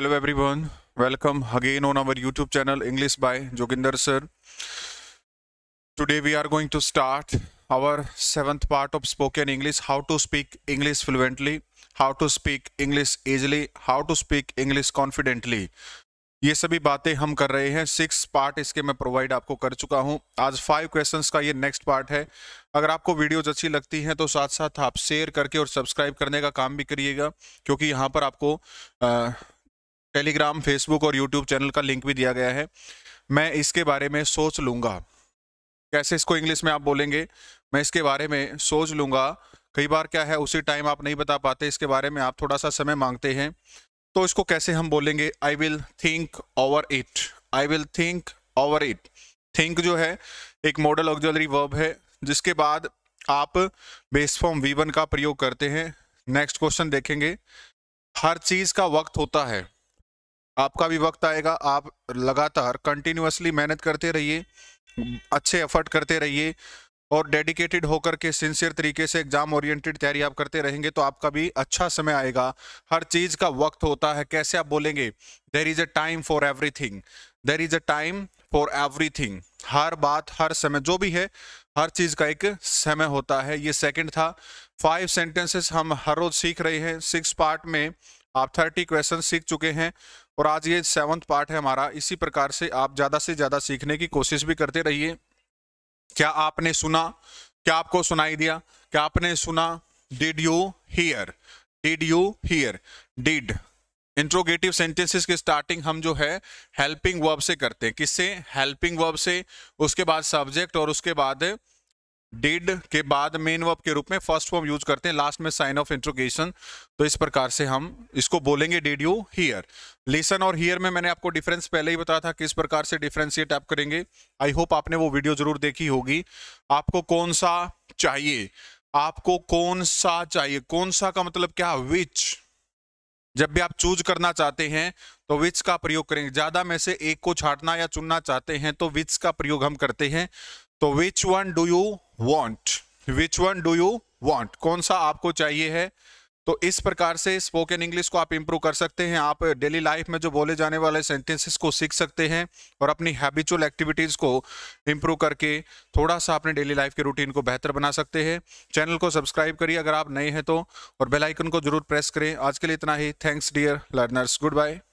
hello everyone welcome again on our YouTube channel English by Joginder sir today we are going to start our seventh part of spoken English how to speak English fluently how to speak English easily how to speak English confidently ये सभी बातें हम कर रहे हैं six part इसके मैं provide आपको कर चुका हूं आज फाइव क्वेश्चंस का ये नेक्स्ट पार्ट है अगर आपको वीडियोज अच्छी लगती हैं तो साथ साथ आप शेयर करके और सब्सक्राइब करने का काम भी करिएगा क्योंकि यहाँ पर आपको टेलीग्राम फेसबुक और यूट्यूब चैनल का लिंक भी दिया गया है मैं इसके बारे में सोच लूँगा कैसे इसको इंग्लिश में आप बोलेंगे मैं इसके बारे में सोच लूँगा कई बार क्या है उसी टाइम आप नहीं बता पाते इसके बारे में आप थोड़ा सा समय मांगते हैं तो इसको कैसे हम बोलेंगे I will think over it I will think over it think जो है एक मॉडल ऑक्जलरी वर्ब है जिसके बाद आप बेस फॉर्म वी वन का प्रयोग करते हैं नेक्स्ट क्वेश्चन देखेंगे हर चीज का वक्त होता है आपका भी वक्त आएगा आप लगातार कंटिन्यूसली मेहनत करते रहिए अच्छे एफर्ट करते रहिए और डेडिकेटेड होकर के सिंसियर तरीके से एग्जाम ओरिएंटेड तैयारी आप करते रहेंगे तो आपका भी अच्छा समय आएगा हर चीज का वक्त होता है कैसे आप बोलेंगे there is a time for everything there is a time for everything हर बात हर समय जो भी है हर चीज का एक समय होता है ये सेकंड था फाइव सेंटेंसेस हम हर रोज सीख रहे हैं सिक्स पार्ट में आप थर्टी क्वेश्चन सीख चुके हैं और आज ये सेवन्थ पार्ट है हमारा इसी प्रकार से आप ज़्यादा से ज़्यादा सीखने की कोशिश भी करते रहिए क्या आपने सुना क्या आपको सुनाई दिया क्या आपने सुना did you hear did you hear did interrogative sentences की स्टार्टिंग हम जो है हेल्पिंग वर्ब से करते हैं किससे हेल्पिंग वर्ब से उसके बाद सब्जेक्ट और उसके बाद डिड के बाद मेन वर्ब के रूप में फर्स्ट फॉर्म यूज करते हैं लास्ट में साइन ऑफ इंट्रोगेशन तो इस प्रकार से हम इसको बोलेंगे डिड यू हियर लिसन और हियर में मैंने आपको डिफरेंस पहले ही बताया था किस प्रकार से डिफरेंशिएट आप करेंगे आई होप आपने वो वीडियो जरूर देखी होगी आपको कौन सा चाहिए आपको कौन सा चाहिए कौन सा का मतलब क्या विच जब भी आप चूज करना चाहते हैं तो विच का प्रयोग करेंगे ज्यादा में से एक को छाटना या चुनना चाहते हैं तो विच का प्रयोग हम करते हैं तो which one do you want which one do you want कौन सा आपको चाहिए है तो इस प्रकार से स्पोकन इंग्लिश को आप इम्प्रूव कर सकते हैं आप डेली लाइफ में जो बोले जाने वाले सेंटेंसेस को सीख सकते हैं और अपनी हैबिचुअल एक्टिविटीज़ को इम्प्रूव करके थोड़ा सा अपने डेली लाइफ के रूटीन को बेहतर बना सकते हैं चैनल को सब्सक्राइब करिए अगर आप नए हैं तो और बेलाइकन को जरूर प्रेस करें आज के लिए इतना ही thanks dear learners good bye